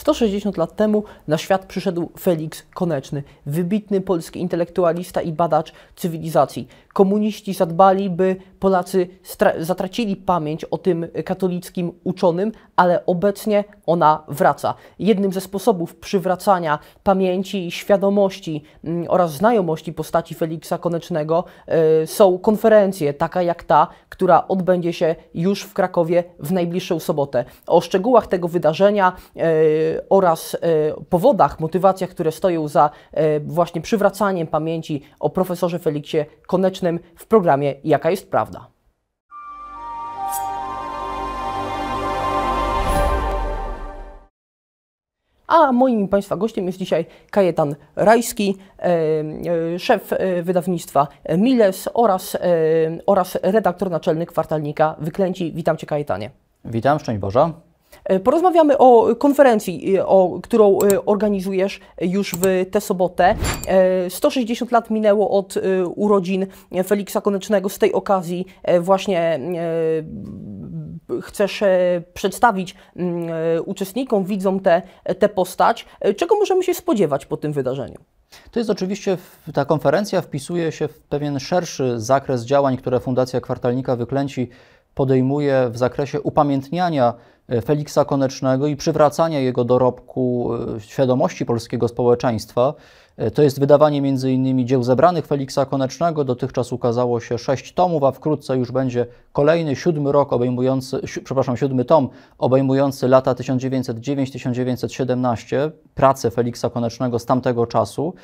160 lat temu na świat przyszedł Felix Koneczny, wybitny polski intelektualista i badacz cywilizacji. Komuniści zadbali, by Polacy zatracili pamięć o tym katolickim uczonym, ale obecnie ona wraca. Jednym ze sposobów przywracania pamięci, i świadomości mm, oraz znajomości postaci Feliksa Konecznego e, są konferencje, taka jak ta, która odbędzie się już w Krakowie w najbliższą sobotę. O szczegółach tego wydarzenia, e, oraz e, powodach, motywacjach, które stoją za e, właśnie przywracaniem pamięci o profesorze Feliksie Konecznym w programie Jaka jest prawda. A moim Państwa gościem jest dzisiaj Kajetan Rajski, e, szef wydawnictwa Miles oraz, oraz redaktor naczelny kwartalnika Wyklęci. Witam Cię Kajetanie. Witam, szczęść Boża. E, porozmawiamy o konferencji, e, o, którą e, organizujesz już w tę sobotę. 160 lat minęło od urodzin Feliksa Konecznego. Z tej okazji właśnie chcesz przedstawić mm, uczestnikom, widzom tę te, te postać. Czego możemy się spodziewać po tym wydarzeniu? To jest oczywiście, ta konferencja wpisuje się w pewien szerszy zakres działań, które Fundacja Kwartalnika Wyklęci podejmuje w zakresie upamiętniania E, Feliksa Konecznego i przywracania jego dorobku e, świadomości polskiego społeczeństwa, E, to jest wydawanie m.in. dzieł zebranych Feliksa Konecznego. Dotychczas ukazało się sześć tomów, a wkrótce już będzie kolejny, siódmy rok obejmujący, przepraszam, siódmy tom obejmujący lata 1909-1917, pracę Feliksa Konecznego z tamtego czasu.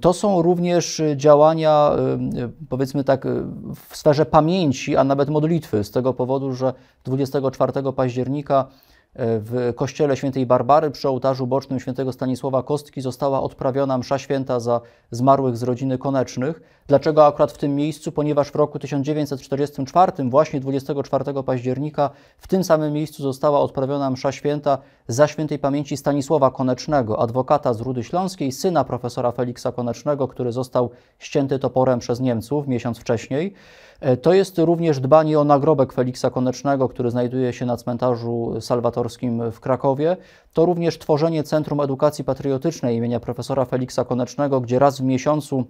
To są również e, działania, e, powiedzmy tak, w sferze pamięci, a nawet modlitwy, z tego powodu, że 24 października w kościele świętej Barbary przy ołtarzu bocznym świętego Stanisława Kostki została odprawiona msza święta za zmarłych z rodziny Konecznych. Dlaczego akurat w tym miejscu? Ponieważ w roku 1944, właśnie 24 października, w tym samym miejscu została odprawiona msza święta za świętej pamięci Stanisława Konecznego, adwokata z Rudy Śląskiej, syna profesora Feliksa Konecznego, który został ścięty toporem przez Niemców miesiąc wcześniej. E, to jest również dbanie o nagrobek Feliksa Konecznego, który znajduje się na cmentarzu salwatorskim w Krakowie. To również tworzenie Centrum Edukacji Patriotycznej imienia profesora Feliksa Konecznego, gdzie raz w miesiącu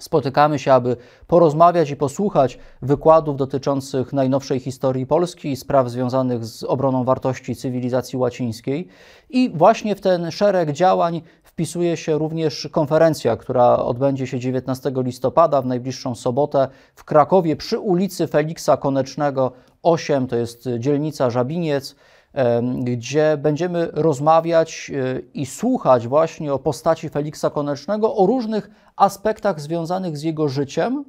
spotykamy się, aby porozmawiać i posłuchać wykładów dotyczących najnowszej historii Polski i spraw związanych z obroną wartości cywilizacji łacińskiej. I właśnie w ten szereg działań wpisuje się również konferencja, która odbędzie się 19 listopada w najbliższą sobotę w Krakowie przy ulicy Feliksa Konecznego 8, to jest dzielnica Żabiniec gdzie będziemy rozmawiać e, i słuchać właśnie o postaci Feliksa Konecznego, o różnych aspektach związanych z jego życiem,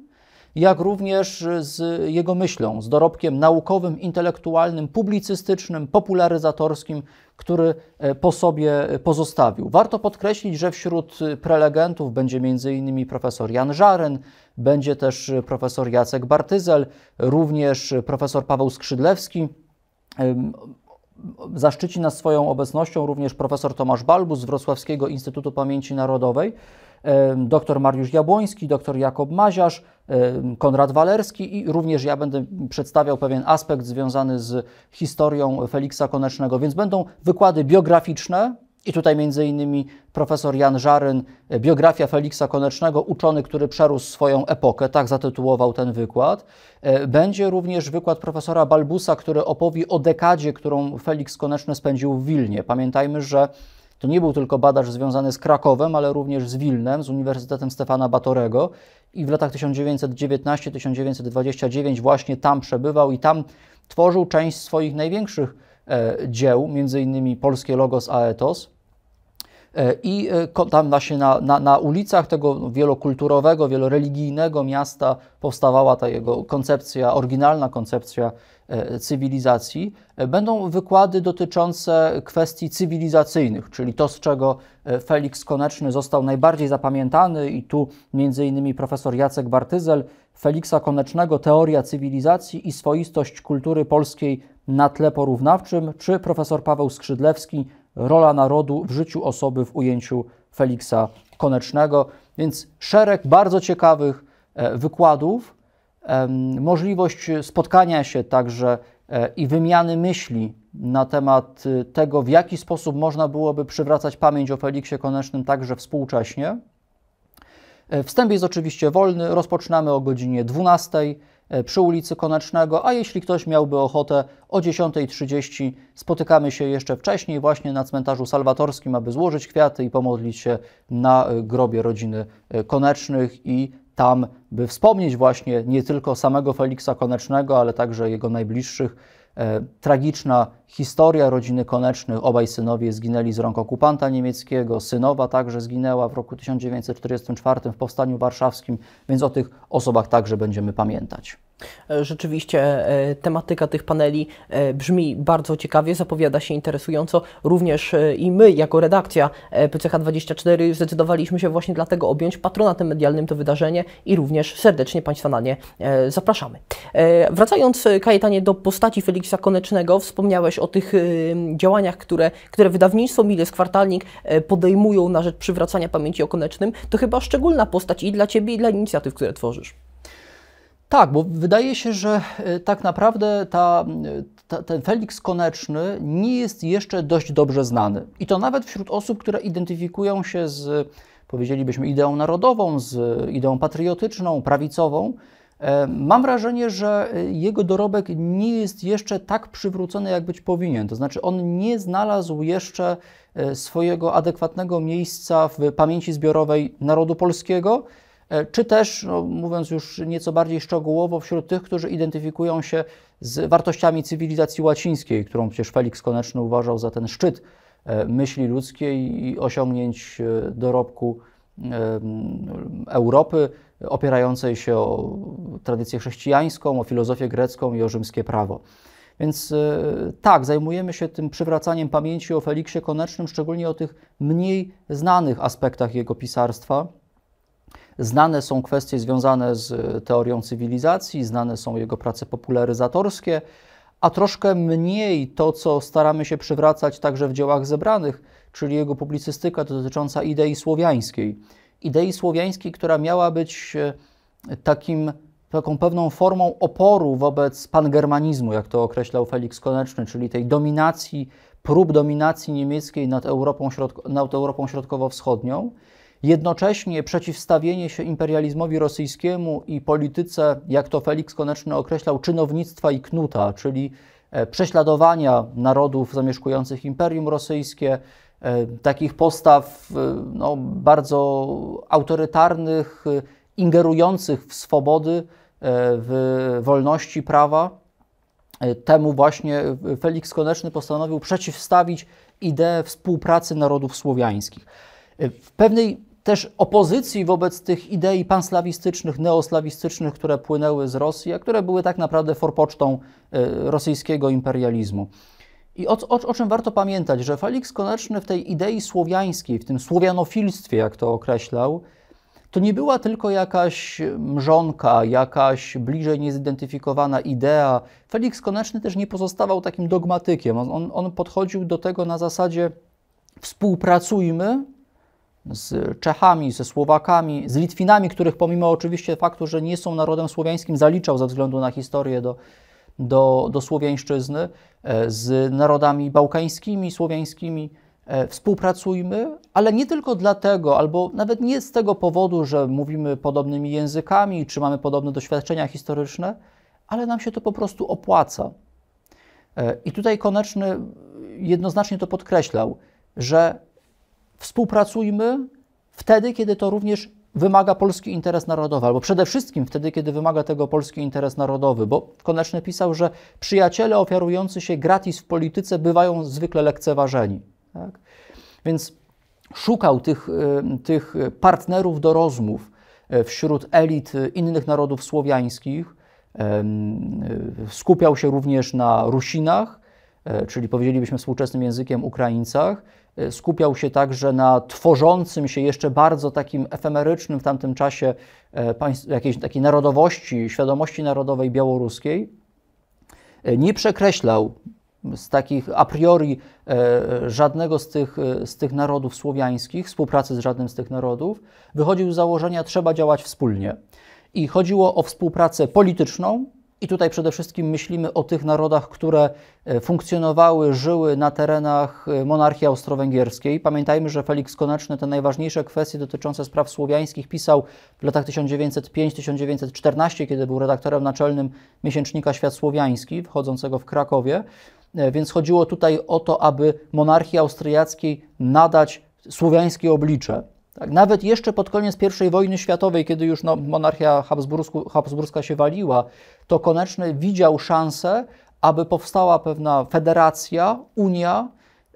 jak również z jego myślą, z dorobkiem naukowym, intelektualnym, publicystycznym, popularyzatorskim, który e, po sobie pozostawił. Warto podkreślić, że wśród prelegentów będzie m.in. profesor Jan Żaryn, będzie też profesor Jacek Bartyzel, również profesor Paweł Skrzydlewski. Zaszczyci nas swoją obecnością również profesor Tomasz Balbus z Wrocławskiego Instytutu Pamięci Narodowej dr Mariusz Jabłoński, dr Jakob Maziarz, Konrad Walerski i również ja będę przedstawiał pewien aspekt związany z historią Feliksa Konecznego, więc będą wykłady biograficzne, i tutaj między innymi profesor Jan Żaryn, e, biografia Feliksa Konecznego, uczony, który przerósł swoją epokę, tak zatytułował ten wykład. E, będzie również wykład profesora Balbusa, który opowie o dekadzie, którą Feliks Koneczny spędził w Wilnie. Pamiętajmy, że to nie był tylko badacz związany z Krakowem, ale również z Wilnem, z Uniwersytetem Stefana Batorego i w latach 1919-1929 właśnie tam przebywał i tam tworzył część swoich największych e, dzieł, m.in. polskie logos Aetos. E, I e, tam właśnie na, na, na ulicach tego wielokulturowego, wieloreligijnego miasta powstawała ta jego koncepcja, oryginalna koncepcja E, cywilizacji, e, będą wykłady dotyczące kwestii cywilizacyjnych, czyli to, z czego e, Felix Koneczny został najbardziej zapamiętany i tu m.in. profesor Jacek Bartyzel, Feliksa Konecznego Teoria cywilizacji i swoistość kultury polskiej na tle porównawczym, czy profesor Paweł Skrzydlewski Rola narodu w życiu osoby w ujęciu Feliksa Konecznego. Więc szereg bardzo ciekawych wykładów możliwość spotkania się także e, i wymiany myśli na temat y, tego, w jaki sposób można byłoby przywracać pamięć o Feliksie Konecznym także współcześnie. E, wstęp jest oczywiście wolny, rozpoczynamy o godzinie 12 e, przy ulicy Konecznego, a jeśli ktoś miałby ochotę o 10.30 spotykamy się jeszcze wcześniej właśnie na cmentarzu salwatorskim, aby złożyć kwiaty i pomodlić się na grobie rodziny Konecznych i tam, by wspomnieć właśnie nie tylko samego Feliksa Konecznego, ale także jego najbliższych. E, tragiczna historia rodziny Konecznych. Obaj synowie zginęli z rąk okupanta niemieckiego. Synowa także zginęła w roku 1944 w Powstaniu Warszawskim, więc o tych osobach także będziemy pamiętać. E, rzeczywiście e, tematyka tych paneli e, brzmi bardzo ciekawie, zapowiada się interesująco. Również i my, jako redakcja PCH24, zdecydowaliśmy się właśnie dlatego objąć patronatem medialnym to wydarzenie i również serdecznie Państwa na nie zapraszamy. Wracając, Kajetanie, do postaci Feliksa Konecznego, wspomniałeś o tych działaniach, które, które wydawnictwo Miles Kwartalnik podejmują na rzecz przywracania pamięci o Konecznym. To chyba szczególna postać i dla Ciebie, i dla inicjatyw, które tworzysz. Tak, bo wydaje się, że e, tak naprawdę ta, ta, ten Felix Koneczny nie jest jeszcze dość dobrze znany. I to nawet wśród osób, które identyfikują się z, powiedzielibyśmy, ideą narodową, z ideą patriotyczną, prawicową. E, mam wrażenie, że jego dorobek nie jest jeszcze tak przywrócony, jak być powinien. To znaczy, on nie znalazł jeszcze e, swojego adekwatnego miejsca w pamięci zbiorowej narodu polskiego. E, czy też, no, mówiąc już nieco bardziej szczegółowo, wśród tych, którzy identyfikują się z wartościami cywilizacji łacińskiej, którą przecież Felix Koneczny uważał za ten szczyt e, myśli ludzkiej i osiągnięć e, dorobku Europy, opierającej się o tradycję chrześcijańską, o filozofię grecką i o rzymskie prawo. Więc tak, zajmujemy się tym przywracaniem pamięci o Feliksie Konecznym, szczególnie o tych mniej znanych aspektach jego pisarstwa Znane są kwestie związane z e, teorią cywilizacji, znane są jego prace popularyzatorskie, a troszkę mniej to, co staramy się przywracać także w dziełach zebranych, czyli jego publicystyka dotycząca idei słowiańskiej. Idei słowiańskiej, która miała być e, takim, taką pewną formą oporu wobec pangermanizmu, jak to określał Felix Koneczny, czyli tej dominacji, prób dominacji niemieckiej nad Europą, środko, nad Europą Środkowo-Wschodnią. Jednocześnie przeciwstawienie się imperializmowi rosyjskiemu i polityce, jak to Felix Koneczny określał, czynownictwa i knuta, czyli e, prześladowania narodów zamieszkujących Imperium Rosyjskie, e, takich postaw e, no, bardzo autorytarnych, ingerujących w swobody, w wolności prawa. Temu właśnie Felix Koneczny postanowił przeciwstawić ideę współpracy narodów słowiańskich. W pewnej też opozycji wobec tych idei panslawistycznych, neoslawistycznych, które płynęły z Rosji, a które były tak naprawdę forpocztą e, rosyjskiego imperializmu. I o, o, o czym warto pamiętać, że Felix Koneczny w tej idei słowiańskiej, w tym słowianofilstwie, jak to określał, to nie była tylko jakaś mrzonka, jakaś bliżej niezidentyfikowana idea. Felix Koneczny też nie pozostawał takim dogmatykiem. On, on podchodził do tego na zasadzie współpracujmy, z Czechami, ze Słowakami, z Litwinami, których pomimo oczywiście faktu, że nie są narodem słowiańskim, zaliczał ze względu na historię do, do, do słowiańszczyzny, e, z narodami bałkańskimi, słowiańskimi. E, współpracujmy, ale nie tylko dlatego, albo nawet nie z tego powodu, że mówimy podobnymi językami czy mamy podobne doświadczenia historyczne, ale nam się to po prostu opłaca. E, I tutaj Koneczny jednoznacznie to podkreślał, że Współpracujmy wtedy, kiedy to również wymaga polski interes narodowy, albo przede wszystkim wtedy, kiedy wymaga tego polski interes narodowy, bo Koneczny pisał, że przyjaciele ofiarujący się gratis w polityce bywają zwykle lekceważeni. Tak? Więc szukał tych, e, tych partnerów do rozmów e, wśród elit e, innych narodów słowiańskich, skupiał się również na Rusinach, czyli powiedzielibyśmy współczesnym językiem Ukraińcach, E, skupiał się także na tworzącym się jeszcze bardzo takim efemerycznym w tamtym czasie e, jakiejś takiej narodowości, świadomości narodowej białoruskiej, e, nie przekreślał z takich a priori żadnego z tych, z tych narodów słowiańskich, współpracy z żadnym z tych narodów, wychodził z założenia trzeba działać wspólnie. I chodziło o współpracę polityczną, i tutaj przede wszystkim myślimy o tych narodach, które e, funkcjonowały, żyły na terenach e, monarchii austro-węgierskiej. Pamiętajmy, że Felix Koneczny te najważniejsze kwestie dotyczące spraw słowiańskich pisał w latach 1905-1914, kiedy był redaktorem naczelnym miesięcznika Świat Słowiański, wchodzącego w Krakowie. E, więc chodziło tutaj o to, aby monarchii austriackiej nadać słowiańskie oblicze. Tak, nawet jeszcze pod koniec I wojny światowej, kiedy już no, monarchia habsburska się waliła, to Koneczny widział szansę, aby powstała pewna federacja, unia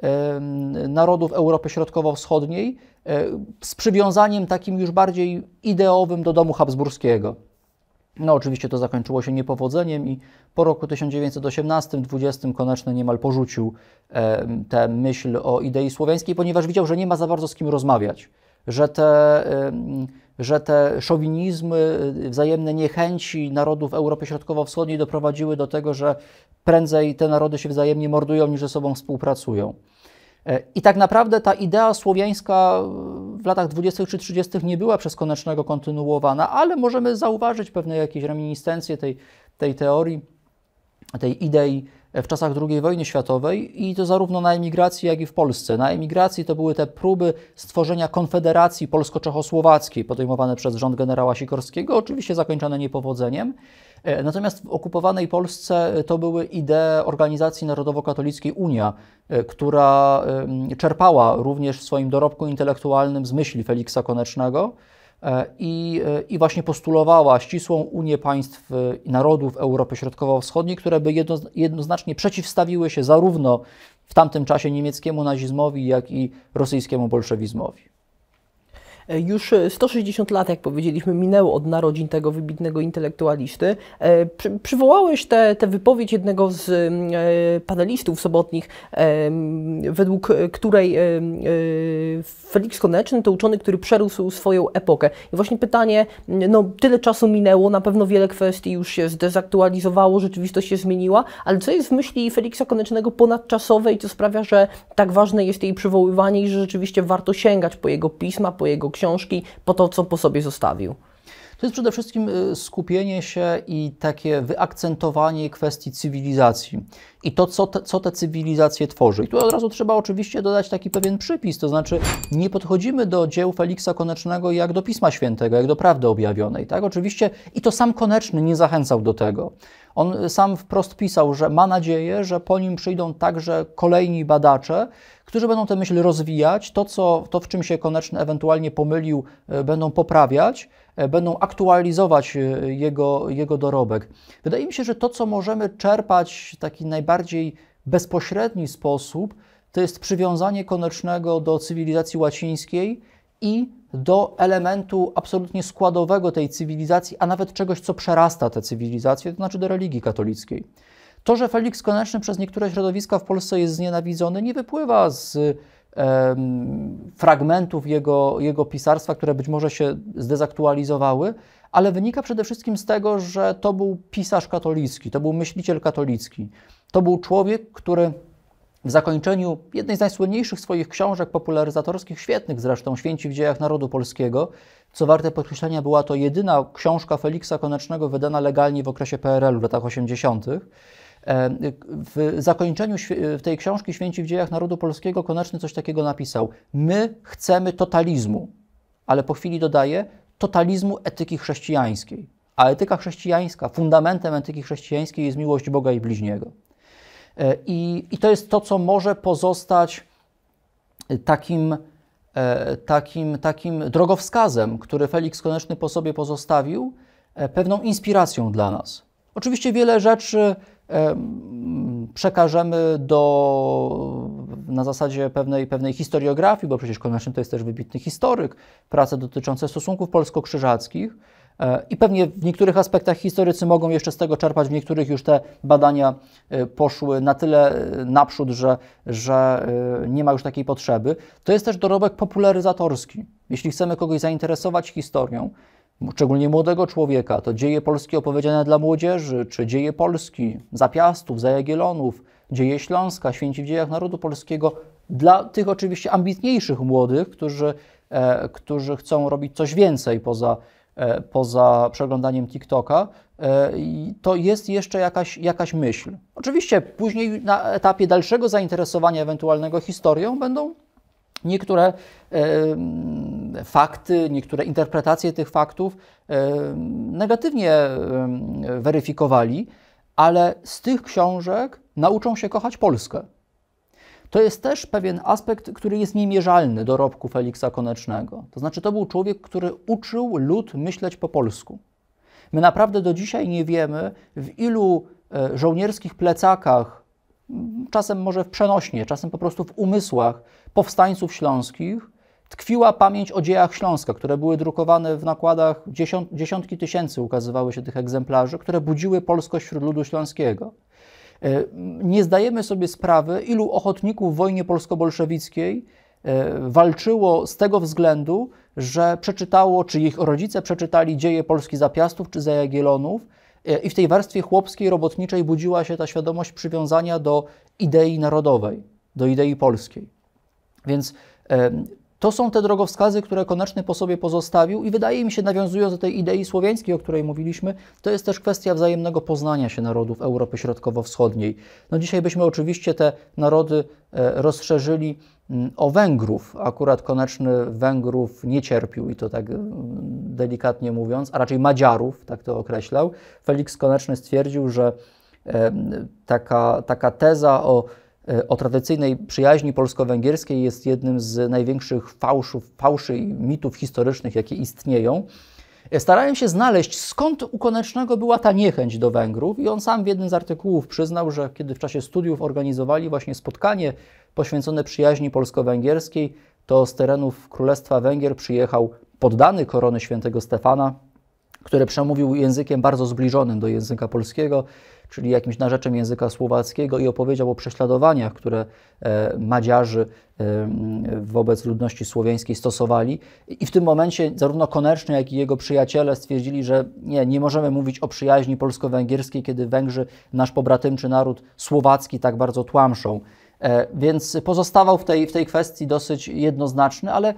e, narodów Europy Środkowo-Wschodniej e, z przywiązaniem takim już bardziej ideowym do domu habsburskiego. No oczywiście to zakończyło się niepowodzeniem i po roku 1918-20 Koneczny niemal porzucił e, tę myśl o idei słowiańskiej, ponieważ widział, że nie ma za bardzo z kim rozmawiać że te, że te szowinizmy, y, wzajemne niechęci narodów Europy Środkowo-Wschodniej doprowadziły do tego, że prędzej te narody się wzajemnie mordują niż ze sobą współpracują. E, I tak naprawdę ta idea słowiańska w latach 20. czy 30. nie była przez koniecznego kontynuowana, ale możemy zauważyć pewne jakieś reminiscencje tej, tej teorii, tej idei E, w czasach II wojny światowej i to zarówno na emigracji, jak i w Polsce. Na emigracji to były te próby stworzenia konfederacji polsko-czechosłowackiej podejmowane przez rząd generała Sikorskiego, oczywiście zakończone niepowodzeniem. E, natomiast w okupowanej Polsce e, to były idee organizacji narodowo-katolickiej Unia, która czerpała również w swoim dorobku intelektualnym z myśli Feliksa Konecznego. E, i, e, i właśnie postulowała ścisłą Unię państw e, i narodów Europy Środkowo-Wschodniej, które by jedno, jednoznacznie przeciwstawiły się zarówno w tamtym czasie niemieckiemu nazizmowi, jak i rosyjskiemu bolszewizmowi. E, już 160 e, lat, jak powiedzieliśmy, minęło od narodzin tego wybitnego intelektualisty. E, przy, przywołałeś tę wypowiedź jednego z mm, panelistów sobotnich, według której Felix Koneczny to uczony, który przerósł swoją epokę. I właśnie pytanie, no tyle czasu minęło, na pewno wiele kwestii już się zdezaktualizowało, rzeczywistość się zmieniła, ale co jest w myśli Feliksa Konecznego ponadczasowej, co sprawia, że tak ważne jest jej przywoływanie i że rzeczywiście warto sięgać po jego pisma, po jego książki po to, co po sobie zostawił. To jest przede wszystkim y, skupienie się i takie wyakcentowanie kwestii cywilizacji i to, co te, co te cywilizacje tworzy. I tu od razu trzeba oczywiście dodać taki pewien przypis, to znaczy nie podchodzimy do dzieł Feliksa Konecznego jak do Pisma Świętego, jak do prawdy objawionej. Tak? Oczywiście i to sam Koneczny nie zachęcał do tego. On sam wprost pisał, że ma nadzieję, że po nim przyjdą także kolejni badacze, którzy będą tę myśl rozwijać, to, co, to w czym się Koneczny ewentualnie pomylił, e, będą poprawiać, e, będą aktualizować e, jego, jego dorobek. Wydaje mi się, że to, co możemy czerpać w taki najbardziej bezpośredni sposób, to jest przywiązanie Konecznego do cywilizacji łacińskiej i do elementu absolutnie składowego tej cywilizacji, a nawet czegoś, co przerasta tę cywilizację, to znaczy do religii katolickiej. To, że Felix Koneczny przez niektóre środowiska w Polsce jest znienawidzony, nie wypływa z fragmentów jego, jego pisarstwa, które być może się zdezaktualizowały, ale wynika przede wszystkim z tego, że to był pisarz katolicki, to był myśliciel katolicki, to był człowiek, który w zakończeniu jednej z najsłynniejszych swoich książek popularyzatorskich, świetnych zresztą, Święci w dziejach narodu polskiego, co warte podkreślenia, była to jedyna książka Feliksa Konecznego wydana legalnie w okresie PRL-u, w latach 80. E, w zakończeniu tej książki Święci w dziejach narodu polskiego Koneczny coś takiego napisał. My chcemy totalizmu, ale po chwili dodaje totalizmu etyki chrześcijańskiej. A etyka chrześcijańska, fundamentem etyki chrześcijańskiej jest miłość Boga i bliźniego. E, I, i to jest to, co może pozostać takim, e, takim, takim drogowskazem, który Felix Koneczny po sobie pozostawił, e, pewną inspiracją dla nas. Oczywiście wiele rzeczy przekażemy do, na zasadzie pewnej, pewnej historiografii, bo przecież Koneczny to jest też wybitny historyk, prace dotyczące stosunków polsko-krzyżackich, E, I pewnie w niektórych aspektach historycy mogą jeszcze z tego czerpać, w niektórych już te badania e, poszły na tyle e, naprzód, że, że nie ma już takiej potrzeby. To jest też dorobek popularyzatorski. Jeśli chcemy kogoś zainteresować historią, szczególnie młodego człowieka, to dzieje polskie opowiedziane dla młodzieży, czy dzieje Polski, Zapiastów, Zajagielonów, dzieje Śląska, święci w dziejach narodu polskiego, dla tych oczywiście ambitniejszych młodych, którzy, e, którzy chcą robić coś więcej poza E, poza przeglądaniem TikToka, e, to jest jeszcze jakaś, jakaś myśl. Oczywiście później na etapie dalszego zainteresowania ewentualnego historią będą niektóre e, mm, fakty, niektóre interpretacje tych faktów negatywnie weryfikowali, ale z tych książek nauczą się kochać Polskę. To jest też pewien aspekt, który jest niemierzalny dorobku Feliksa Konecznego. To znaczy, to był człowiek, który uczył lud myśleć po polsku. My naprawdę do dzisiaj nie wiemy, w ilu e, żołnierskich plecakach, mm, czasem może w przenośnie, czasem po prostu w umysłach powstańców śląskich, tkwiła pamięć o dziejach Śląska, które były drukowane w nakładach, dziesiątki tysięcy ukazywały się tych egzemplarzy, które budziły polskość wśród ludu śląskiego. E, nie zdajemy sobie sprawy, ilu ochotników w wojnie polsko-bolszewickiej e, walczyło z tego względu, że przeczytało, czy ich rodzice przeczytali dzieje Polski zapiastów, czy Zajagielonów e, i w tej warstwie chłopskiej, robotniczej budziła się ta świadomość przywiązania do idei narodowej, do idei polskiej. Więc to są te drogowskazy, które Koneczny po sobie pozostawił i wydaje mi się, nawiązując do tej idei słowiańskiej, o której mówiliśmy, to jest też kwestia wzajemnego poznania się narodów Europy Środkowo-Wschodniej. No dzisiaj byśmy oczywiście te narody e, rozszerzyli mm, o Węgrów. Akurat Koneczny Węgrów nie cierpił i to tak mm, delikatnie mówiąc, a raczej Madziarów, tak to określał. Felix Koneczny stwierdził, że taka, taka teza o E, o tradycyjnej przyjaźni polsko-węgierskiej jest jednym z największych fałszów, fałszy i mitów historycznych, jakie istnieją. E, starałem się znaleźć, skąd u Konecznego była ta niechęć do Węgrów, i on sam w jednym z artykułów przyznał, że kiedy w czasie studiów organizowali właśnie spotkanie poświęcone przyjaźni polsko-węgierskiej, to z terenów Królestwa Węgier przyjechał poddany korony świętego Stefana, które przemówił językiem bardzo zbliżonym do języka polskiego, czyli jakimś narzeczem języka słowackiego i opowiedział o prześladowaniach, które e, Madziarzy e, wobec ludności słowiańskiej stosowali. I w tym momencie zarówno Koneczny, jak i jego przyjaciele stwierdzili, że nie, nie możemy mówić o przyjaźni polsko-węgierskiej, kiedy Węgrzy, nasz pobratymczy naród słowacki tak bardzo tłamszą. E, więc pozostawał w tej, w tej kwestii dosyć jednoznaczny, ale,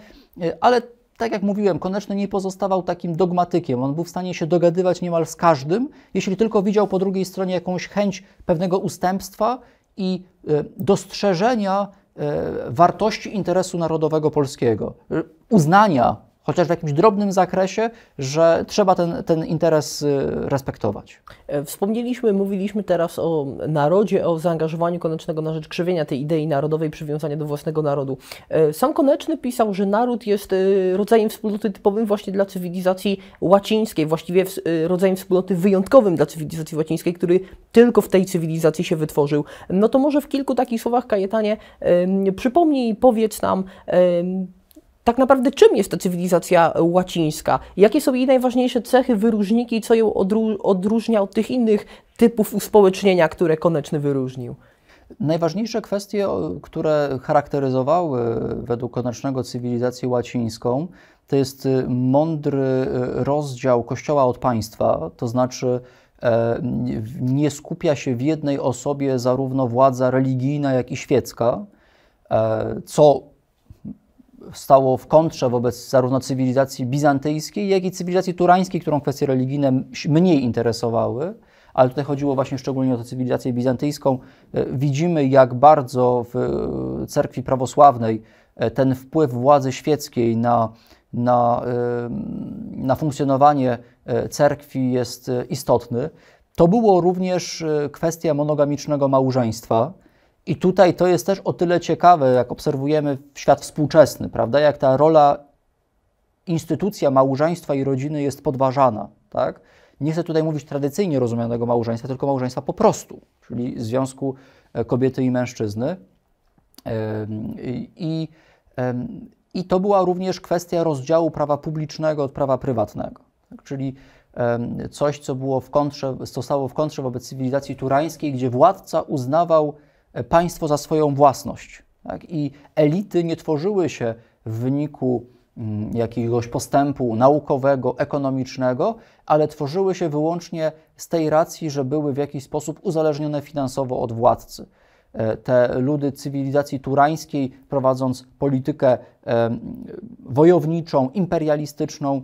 ale tak jak mówiłem, Koneczny nie pozostawał takim dogmatykiem. On był w stanie się dogadywać niemal z każdym, jeśli tylko widział po drugiej stronie jakąś chęć pewnego ustępstwa i e, dostrzeżenia e, wartości interesu narodowego polskiego, e, uznania chociaż w jakimś drobnym zakresie, że trzeba ten, ten interes y, respektować. E, wspomnieliśmy, mówiliśmy teraz o narodzie, o zaangażowaniu Konecznego na rzecz krzywienia tej idei narodowej, przywiązania do własnego narodu. E, sam Koneczny pisał, że naród jest y, rodzajem wspólnoty typowym właśnie dla cywilizacji łacińskiej, właściwie y, rodzajem wspólnoty wyjątkowym dla cywilizacji łacińskiej, który tylko w tej cywilizacji się wytworzył. No to może w kilku takich słowach, Kajetanie, przypomnij i powiedz nam, tak naprawdę czym jest ta cywilizacja łacińska? Jakie są jej najważniejsze cechy, wyróżniki i co ją odróżnia od tych innych typów uspołecznienia, które Koneczny wyróżnił? Najważniejsze kwestie, które charakteryzowały e, według Konecznego cywilizację łacińską, to jest e, mądry e, rozdział kościoła od państwa, to znaczy nie skupia się w jednej osobie zarówno władza religijna, jak i świecka, co stało w kontrze wobec zarówno cywilizacji bizantyjskiej, jak i cywilizacji turańskiej, którą kwestie religijne mniej interesowały, ale tutaj chodziło właśnie szczególnie o tę cywilizację bizantyjską. E, widzimy, jak bardzo w e, cerkwi prawosławnej e, ten wpływ władzy świeckiej na, na, na funkcjonowanie cerkwi jest istotny. To było również kwestia monogamicznego małżeństwa. I tutaj to jest też o tyle ciekawe, jak obserwujemy świat współczesny, prawda? Jak ta rola, instytucja małżeństwa i rodziny jest podważana, tak? Nie chcę tutaj mówić tradycyjnie rozumianego małżeństwa, tylko małżeństwa po prostu, czyli związku e, kobiety i mężczyzny. I, i to była również kwestia rozdziału prawa publicznego od prawa prywatnego, tak? czyli coś, co było w kontrze, stosowało w kontrze wobec cywilizacji turańskiej, gdzie władca uznawał E, państwo za swoją własność. Tak? I elity nie tworzyły się w wyniku mm, jakiegoś postępu naukowego, ekonomicznego, ale tworzyły się wyłącznie z tej racji, że były w jakiś sposób uzależnione finansowo od władcy. E, te ludy cywilizacji turańskiej, prowadząc politykę e, wojowniczą, imperialistyczną,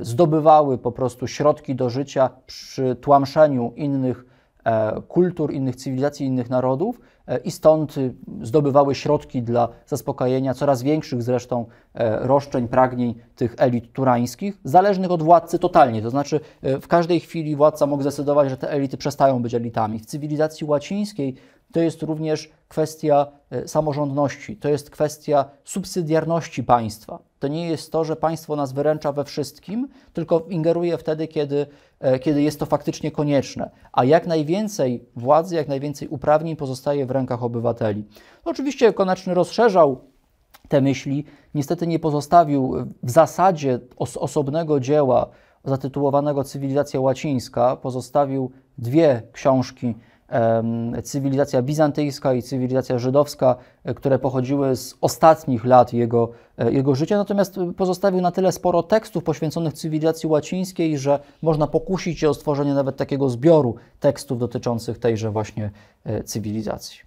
zdobywały po prostu środki do życia przy tłamszeniu innych E, kultur innych cywilizacji, innych narodów e, i stąd y, zdobywały środki dla zaspokajania coraz większych zresztą e, roszczeń, pragnień tych elit turańskich, zależnych od władcy totalnie. To znaczy w każdej chwili władca mógł zdecydować, że te elity przestają być elitami. W cywilizacji łacińskiej to jest również kwestia e, samorządności, to jest kwestia subsydiarności państwa. To nie jest to, że państwo nas wyręcza we wszystkim, tylko ingeruje wtedy, kiedy, e, kiedy jest to faktycznie konieczne. A jak najwięcej władzy, jak najwięcej uprawnień pozostaje w rękach obywateli. Oczywiście Konaczny rozszerzał te myśli, niestety nie pozostawił w zasadzie os osobnego dzieła zatytułowanego Cywilizacja Łacińska, pozostawił dwie książki cywilizacja bizantyjska i cywilizacja żydowska, e, które pochodziły z ostatnich lat jego, e, jego życia, natomiast pozostawił na tyle sporo tekstów poświęconych cywilizacji łacińskiej, że można pokusić się o stworzenie nawet takiego zbioru tekstów dotyczących tejże właśnie e, cywilizacji.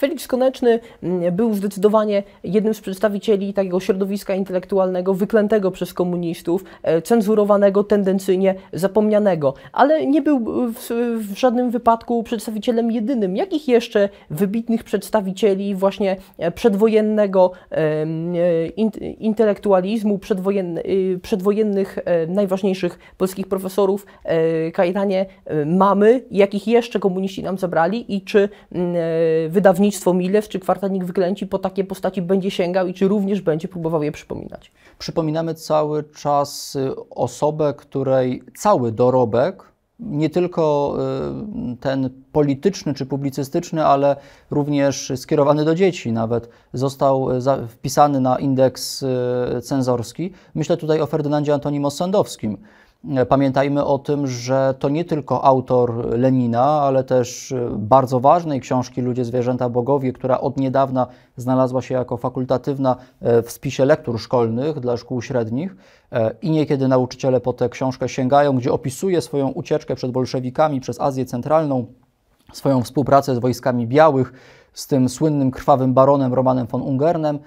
Felix Koneczny mm, był zdecydowanie jednym z przedstawicieli takiego środowiska intelektualnego wyklętego przez komunistów, e, cenzurowanego, tendencyjnie zapomnianego, ale nie był e, w, w żadnym wypadku przedstawicielem jedynym. Jakich jeszcze wybitnych przedstawicieli właśnie e, przedwojennego in, intelektualizmu, przedwojennych najważniejszych polskich profesorów Kajtanie mamy, jakich jeszcze komuniści nam zabrali i czy mm, wydawnictwo Wydawnictwo Milew czy Kwartanik Wyklęci po takie postaci będzie sięgał i czy również będzie próbował je przypominać? Przypominamy cały czas y, osobę, której cały dorobek nie tylko y, ten polityczny czy publicystyczny, ale również skierowany do dzieci nawet został y, wpisany na indeks cenzorski. Myślę tutaj o Ferdynandzie Antonimo Sądowskim. Pamiętajmy o tym, że to nie tylko autor Lenina, ale też y, bardzo ważnej książki Ludzie, Zwierzęta, Bogowie, która od niedawna znalazła się jako fakultatywna e, w spisie lektur szkolnych dla szkół średnich. E, I niekiedy nauczyciele po tę książkę sięgają, gdzie opisuje swoją ucieczkę przed bolszewikami przez Azję Centralną, swoją współpracę z wojskami białych, z tym słynnym krwawym baronem Romanem von Ungernem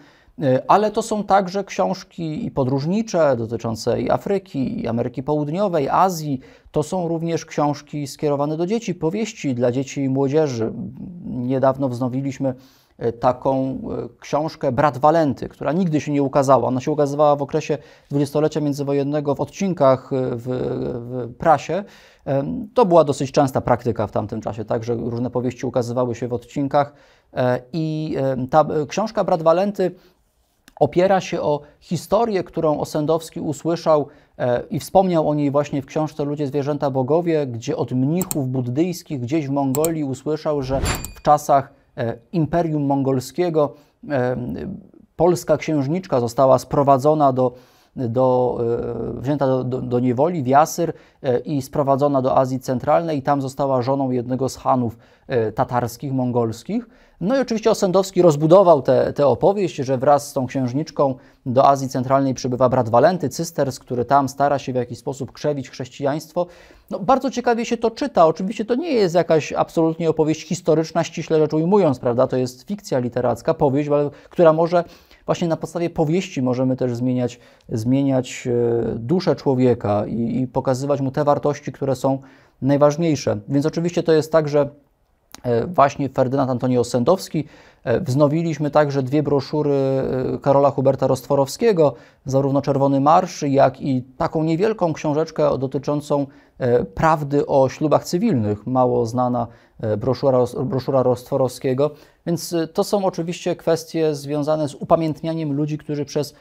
E, ale to są także książki i podróżnicze dotyczące i Afryki, i Ameryki Południowej, Azji. To są również książki skierowane do dzieci, powieści dla dzieci i młodzieży. Niedawno wznowiliśmy e, taką e, książkę Brat Walenty, która nigdy się nie ukazała. Ona się ukazywała w okresie dwudziestolecia międzywojennego w odcinkach w, w, prasie. To była dosyć częsta praktyka w tamtym czasie, także różne powieści ukazywały się w odcinkach. I ta książka Brat Walenty opiera się o historię, którą Osendowski usłyszał e, i wspomniał o niej właśnie w książce Ludzie, Zwierzęta, Bogowie, gdzie od mnichów buddyjskich gdzieś w Mongolii usłyszał, że w czasach e, Imperium Mongolskiego e, polska księżniczka została sprowadzona do do, e, wzięta do, do, do niewoli w Jasyr e, i sprowadzona do Azji Centralnej i tam została żoną jednego z hanów e, tatarskich, mongolskich. No i oczywiście Osendowski rozbudował tę opowieść, że wraz z tą księżniczką do Azji Centralnej przybywa brat Walenty, cysters, który tam stara się w jakiś sposób krzewić chrześcijaństwo. No, bardzo ciekawie się to czyta. Oczywiście to nie jest jakaś absolutnie opowieść historyczna, ściśle rzecz ujmując, prawda? To jest fikcja literacka, powieść, która może Właśnie na podstawie powieści możemy też zmieniać, zmieniać e, duszę człowieka i, i pokazywać mu te wartości, które są najważniejsze. Więc oczywiście to jest tak, że e, właśnie Ferdynand Antoni Osendowski. E, wznowiliśmy także dwie broszury Karola Huberta Rostworowskiego, zarówno Czerwony Marsz, jak i taką niewielką książeczkę dotyczącą prawdy o ślubach cywilnych, mało znana broszura, broszura Rostworowskiego, więc y, to są oczywiście kwestie związane z upamiętnianiem ludzi, którzy przez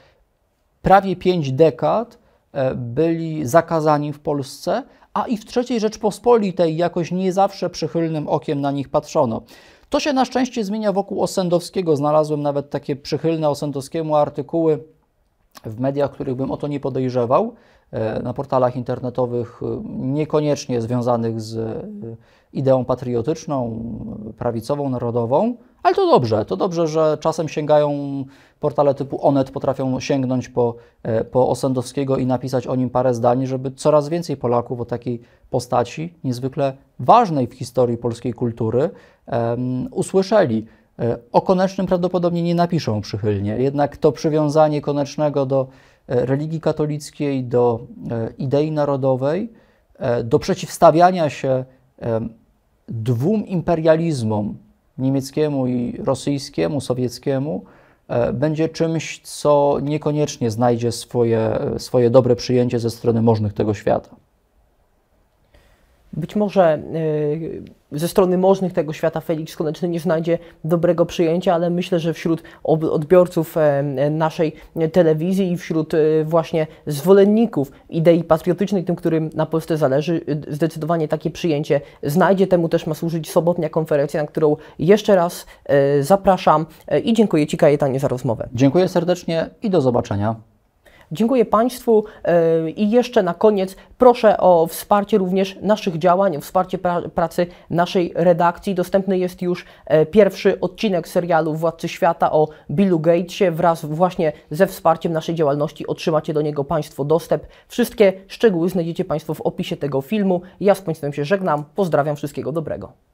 prawie pięć dekad e, byli zakazani w Polsce, a i w III Rzeczpospolitej jakoś nie zawsze przychylnym okiem na nich patrzono. To się na szczęście zmienia wokół Osendowskiego. Znalazłem nawet takie przychylne Osendowskiemu artykuły w mediach, których bym o to nie podejrzewał, e, na portalach internetowych e, niekoniecznie związanych z ideą patriotyczną, prawicową, narodową. Ale to dobrze, to dobrze, że czasem sięgają portale typu Onet, potrafią sięgnąć po, e, po Osendowskiego i napisać o nim parę zdań, żeby coraz więcej Polaków o takiej postaci, niezwykle ważnej w historii polskiej kultury, um, usłyszeli. E, o Konecznym prawdopodobnie nie napiszą przychylnie, jednak to przywiązanie Konecznego do e, religii katolickiej, do idei narodowej, do przeciwstawiania się dwóm imperializmom, niemieckiemu i rosyjskiemu, sowieckiemu, e, będzie czymś, co niekoniecznie znajdzie swoje, e, swoje dobre przyjęcie ze strony możnych tego świata. Być może y, ze strony możnych tego świata Felix Koneczny nie znajdzie dobrego przyjęcia, ale myślę, że wśród odbiorców e, e, naszej telewizji i wśród e, właśnie zwolenników idei patriotycznej, tym, którym na Polsce zależy, y, zdecydowanie takie przyjęcie znajdzie. Temu też ma służyć sobotnia konferencja, na którą jeszcze raz zapraszam i dziękuję Ci Kajetanie za rozmowę. Dziękuję serdecznie i do zobaczenia. Dziękuję Państwu e, i jeszcze na koniec proszę o wsparcie również naszych działań, o wsparcie pra pracy naszej redakcji. Dostępny jest już e, pierwszy odcinek serialu Władcy Świata o Billu Gatesie. Wraz właśnie ze wsparciem naszej działalności otrzymacie do niego Państwo dostęp. Wszystkie szczegóły znajdziecie Państwo w opisie tego filmu. Ja z Państwem się żegnam. Pozdrawiam, wszystkiego dobrego.